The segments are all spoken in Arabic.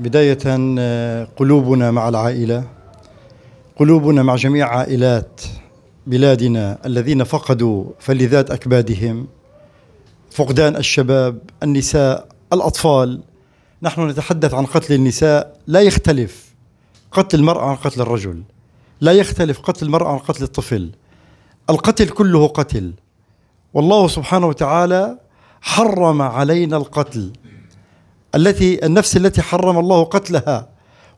بداية آه، قلوبنا مع العائلة قلوبنا مع جميع عائلات بلادنا الذين فقدوا فلذات أكبادهم فقدان الشباب النساء الأطفال نحن نتحدث عن قتل النساء لا يختلف قتل المرأة عن قتل الرجل لا يختلف قتل المرأة عن قتل الطفل القتل كله قتل والله سبحانه وتعالى حرم علينا القتل التي النفس التي حرم الله قتلها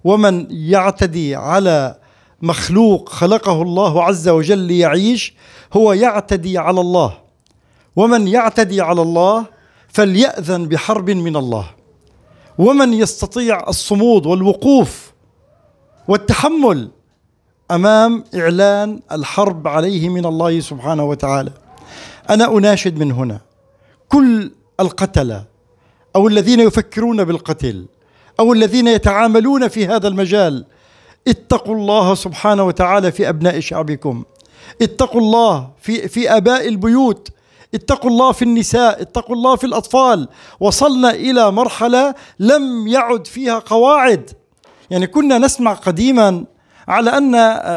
ومن يعتدي على مخلوق خلقه الله عز وجل ليعيش هو يعتدي على الله ومن يعتدي على الله فليأذن بحرب من الله ومن يستطيع الصمود والوقوف والتحمل امام اعلان الحرب عليه من الله سبحانه وتعالى انا اناشد من هنا كل القتله أو الذين يفكرون بالقتل أو الذين يتعاملون في هذا المجال اتقوا الله سبحانه وتعالى في أبناء شعبكم اتقوا الله في في آباء البيوت اتقوا الله في النساء اتقوا الله في الأطفال وصلنا إلى مرحلة لم يعد فيها قواعد يعني كنا نسمع قديما على أن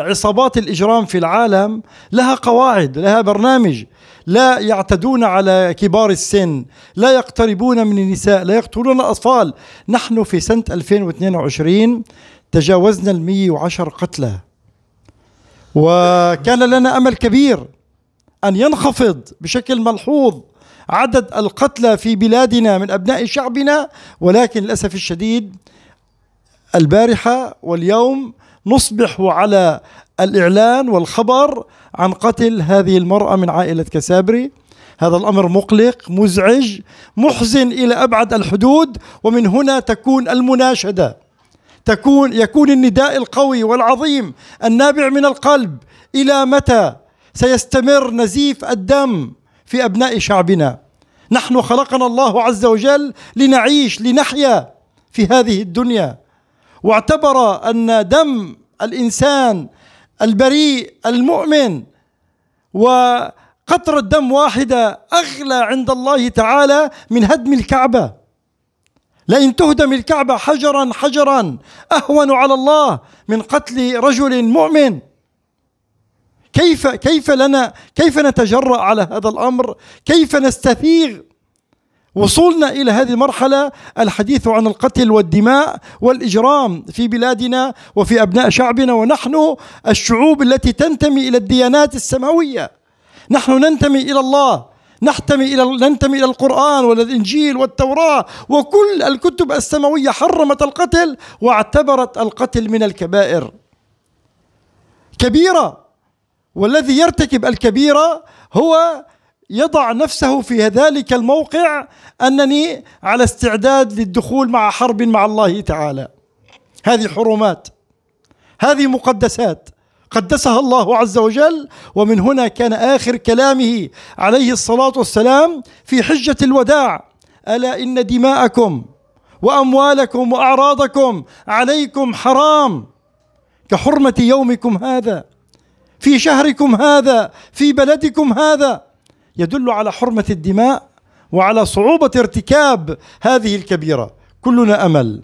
عصابات الإجرام في العالم لها قواعد لها برنامج لا يعتدون على كبار السن لا يقتربون من النساء لا يقتلون الأطفال نحن في سنة 2022 تجاوزنا ال 110 قتلى وكان لنا أمل كبير أن ينخفض بشكل ملحوظ عدد القتلى في بلادنا من أبناء شعبنا ولكن للأسف الشديد البارحة واليوم نصبح على الإعلان والخبر عن قتل هذه المرأة من عائلة كسابري هذا الأمر مقلق مزعج محزن إلى أبعد الحدود ومن هنا تكون المناشدة تكون يكون النداء القوي والعظيم النابع من القلب إلى متى سيستمر نزيف الدم في أبناء شعبنا نحن خلقنا الله عز وجل لنعيش لنحيا في هذه الدنيا واعتبر أن دم الانسان البريء المؤمن وقطره دم واحده اغلى عند الله تعالى من هدم الكعبه لئن تهدم الكعبه حجرا حجرا اهون على الله من قتل رجل مؤمن كيف كيف لنا كيف نتجرأ على هذا الامر؟ كيف نستثيغ وصولنا الى هذه المرحله الحديث عن القتل والدماء والاجرام في بلادنا وفي ابناء شعبنا ونحن الشعوب التي تنتمي الى الديانات السماويه نحن ننتمي الى الله نحتمي الى ننتمي الى القران والانجيل والتوراه وكل الكتب السماويه حرمت القتل واعتبرت القتل من الكبائر كبيره والذي يرتكب الكبيره هو يضع نفسه في ذلك الموقع انني على استعداد للدخول مع حرب مع الله تعالى. هذه حرمات. هذه مقدسات قدسها الله عز وجل ومن هنا كان اخر كلامه عليه الصلاه والسلام في حجه الوداع الا ان دماءكم واموالكم واعراضكم عليكم حرام كحرمه يومكم هذا في شهركم هذا في بلدكم هذا يدل على حرمة الدماء وعلى صعوبة ارتكاب هذه الكبيرة كلنا أمل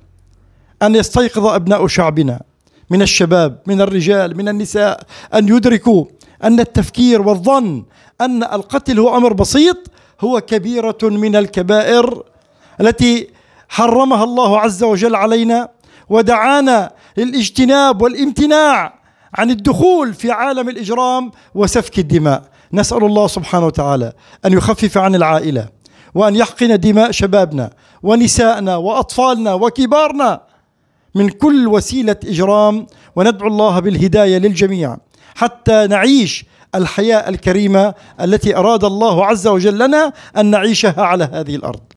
أن يستيقظ أبناء شعبنا من الشباب من الرجال من النساء أن يدركوا أن التفكير والظن أن القتل هو أمر بسيط هو كبيرة من الكبائر التي حرمها الله عز وجل علينا ودعانا للاجتناب والامتناع عن الدخول في عالم الإجرام وسفك الدماء نسأل الله سبحانه وتعالى أن يخفف عن العائلة وأن يحقن دماء شبابنا ونسائنا وأطفالنا وكبارنا من كل وسيلة إجرام وندعو الله بالهداية للجميع حتى نعيش الحياة الكريمة التي أراد الله عز وجل لنا أن نعيشها على هذه الأرض